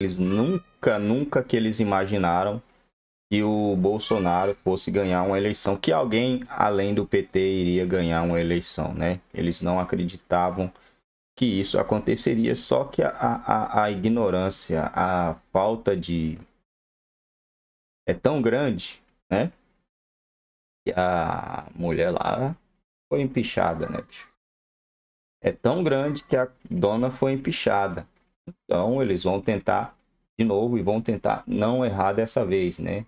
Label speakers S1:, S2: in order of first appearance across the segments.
S1: eles nunca, nunca que eles imaginaram que o Bolsonaro fosse ganhar uma eleição, que alguém além do PT iria ganhar uma eleição, né? Eles não acreditavam que isso aconteceria, só que a, a, a ignorância, a falta de. é tão grande, né? Que a mulher lá foi empichada, né, bicho? É tão grande que a dona foi empichada. Então eles vão tentar de novo e vão tentar não errar dessa vez, né?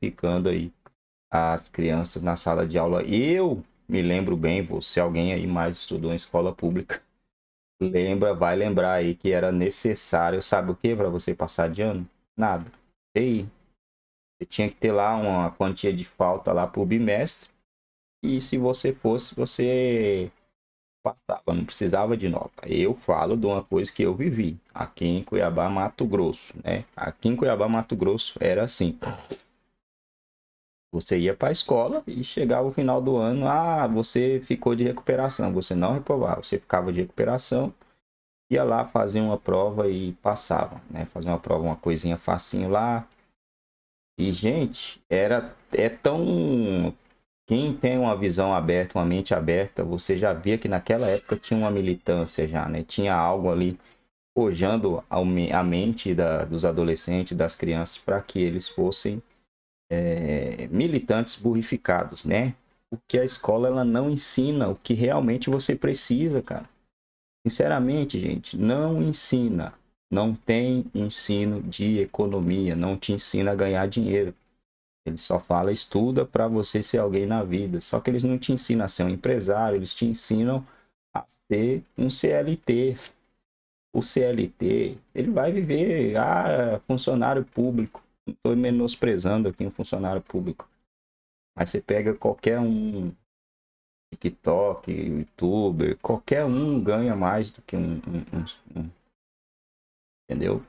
S1: Ficando aí as crianças na sala de aula. Eu me lembro bem, se alguém aí mais estudou em escola pública, lembra, vai lembrar aí que era necessário, sabe o que para você passar de ano? Nada. Ei, você tinha que ter lá uma quantia de falta lá por bimestre. E se você fosse, você passava, não precisava de nota. Eu falo de uma coisa que eu vivi aqui em Cuiabá, Mato Grosso, né? Aqui em Cuiabá, Mato Grosso era assim. Você ia para a escola e chegava o final do ano, ah, você ficou de recuperação, você não reprovava, você ficava de recuperação, ia lá fazer uma prova e passava, né? Fazer uma prova, uma coisinha facinho lá. E gente, era é tão quem tem uma visão aberta, uma mente aberta, você já via que naquela época tinha uma militância já, né? Tinha algo ali forjando a mente da, dos adolescentes, das crianças, para que eles fossem é, militantes burrificados, né? Porque a escola ela não ensina o que realmente você precisa, cara. Sinceramente, gente, não ensina. Não tem ensino de economia, não te ensina a ganhar dinheiro. Ele só fala estuda para você ser alguém na vida. Só que eles não te ensinam a ser um empresário, eles te ensinam a ser um CLT. O CLT, ele vai viver, ah, funcionário público. estou menosprezando aqui um funcionário público. Mas você pega qualquer um, TikTok, YouTuber, qualquer um ganha mais do que um, um, um, um entendeu?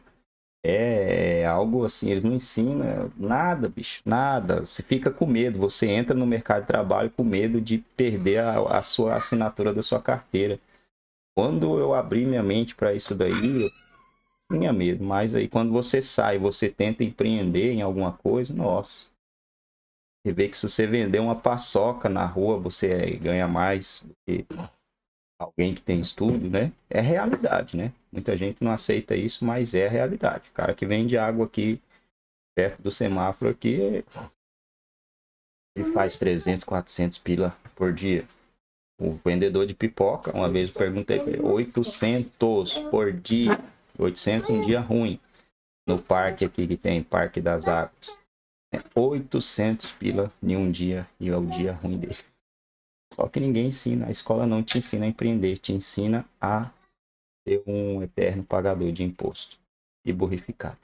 S1: É, é algo assim, eles não ensinam nada, bicho, nada. Você fica com medo, você entra no mercado de trabalho com medo de perder a, a sua assinatura da sua carteira. Quando eu abri minha mente para isso daí, eu tinha medo, mas aí quando você sai, você tenta empreender em alguma coisa, nossa. Você vê que se você vender uma paçoca na rua, você ganha mais do que alguém que tem estudo, né? É realidade, né? Muita gente não aceita isso, mas é realidade. O cara que vende água aqui perto do semáforo aqui e faz 300, 400 pila por dia. O vendedor de pipoca, uma vez eu perguntei, 800 por dia. 800 um dia ruim. No parque aqui que tem, Parque das Águas. 800 é pila em um dia e é o dia ruim dele. Só que ninguém ensina, a escola não te ensina a empreender, te ensina a ser um eterno pagador de imposto e burrificado.